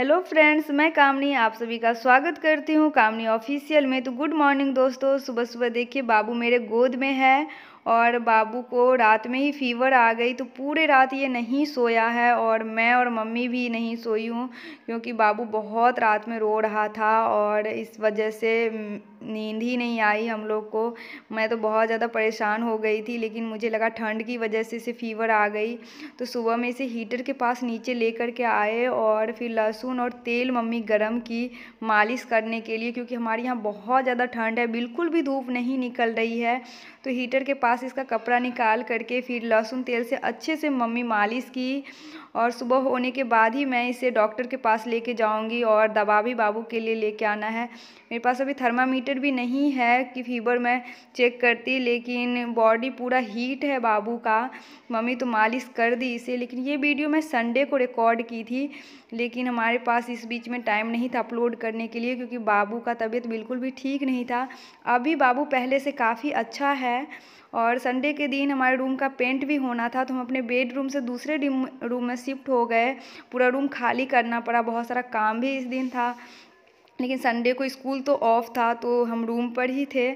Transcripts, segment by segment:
hello friends मैं कामनी आप सभी का स्वागत करती हूँ कामनी ऑफिशियल में तो गुड मॉर्निंग दोस्तों सुबह सुबह देखिए बाबू मेरे गोद में है और बाबू को रात में ही फ़ीवर आ गई तो पूरे रात ये नहीं सोया है और मैं और मम्मी भी नहीं सोई हूँ क्योंकि बाबू बहुत रात में रो रहा था और इस वजह से नींद ही नहीं आई हम लोग को मैं तो बहुत ज़्यादा परेशान हो गई थी लेकिन मुझे लगा ठंड की वजह से इसे फ़ीवर आ गई तो सुबह में इसे हीटर के पास नीचे ले कर के आए और फिर लहसुन और तेल मम्मी गरम की मालिश करने के लिए क्योंकि हमारे यहाँ बहुत ज़्यादा ठंड है बिल्कुल भी धूप नहीं निकल रही है तो हीटर के पास इसका कपड़ा निकाल करके फिर लहसुन तेल से अच्छे से मम्मी मालिश की और सुबह होने के बाद ही मैं इसे डॉक्टर के पास लेके जाऊंगी और दवा भी बाबू के लिए लेके आना है मेरे पास अभी थर्मामीटर भी नहीं है कि फीवर मैं चेक करती लेकिन बॉडी पूरा हीट है बाबू का मम्मी तो मालिश कर दी इसे लेकिन ये वीडियो मैं संडे को रिकॉर्ड की थी लेकिन हमारे पास इस बीच में टाइम नहीं था अपलोड करने के लिए क्योंकि बाबू का तबीयत बिल्कुल भी ठीक नहीं था अभी बाबू पहले से काफ़ी अच्छा है है और संडे के दिन हमारे रूम का पेंट भी होना था तो हम अपने बेडरूम से दूसरे रूम में शिफ्ट हो गए पूरा रूम खाली करना पड़ा बहुत सारा काम भी इस दिन था लेकिन संडे को स्कूल तो ऑफ़ था तो हम रूम पर ही थे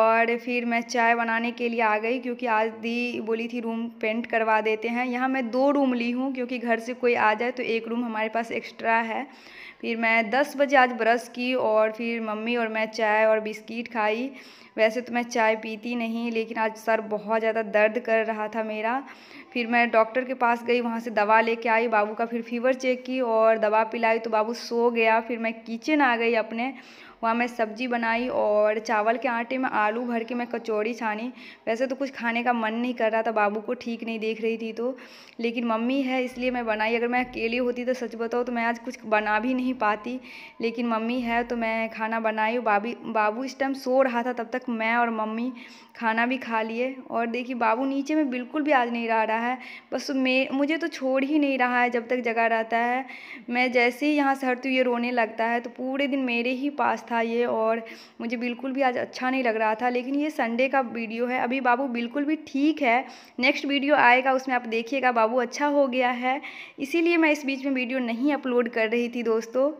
और फिर मैं चाय बनाने के लिए आ गई क्योंकि आज दी बोली थी रूम पेंट करवा देते हैं यहाँ मैं दो रूम ली हूँ क्योंकि घर से कोई आ जाए तो एक रूम हमारे पास एक्स्ट्रा है फिर मैं दस बजे आज ब्रश की और फिर मम्मी और मैं चाय और बिस्किट खाई वैसे तो मैं चाय पीती नहीं लेकिन आज सर बहुत ज़्यादा दर्द कर रहा था मेरा फिर मैं डॉक्टर के पास गई वहाँ से दवा लेके आई बाबू का फिर फीवर चेक की और दवा पिलाई तो बाबू सो गया फिर मैं किचन आ आ गई अपने वहाँ मैं सब्जी बनाई और चावल के आटे में आलू भर के मैं कचौड़ी छानी वैसे तो कुछ खाने का मन नहीं कर रहा था बाबू को ठीक नहीं देख रही थी तो लेकिन मम्मी है इसलिए मैं बनाई अगर मैं अकेली होती तो सच बताओ तो मैं आज कुछ बना भी नहीं पाती लेकिन मम्मी है तो मैं खाना बनाई बाबी बाबू इस टाइम सो रहा था तब तक मैं और मम्मी खाना भी खा लिए और देखिए बाबू नीचे में बिल्कुल भी आज नहीं रह रहा है बस मे मुझे तो छोड़ ही नहीं रहा है जब तक जगह रहता है मैं जैसे ही यहाँ से हटती हूँ ये रोने लगता है तो पूरे दिन मेरे ही पास था था ये और मुझे बिल्कुल भी आज अच्छा नहीं लग रहा था लेकिन ये संडे का वीडियो है अभी बाबू बिल्कुल भी ठीक है नेक्स्ट वीडियो आएगा उसमें आप देखिएगा बाबू अच्छा हो गया है इसीलिए मैं इस बीच में वीडियो नहीं अपलोड कर रही थी दोस्तों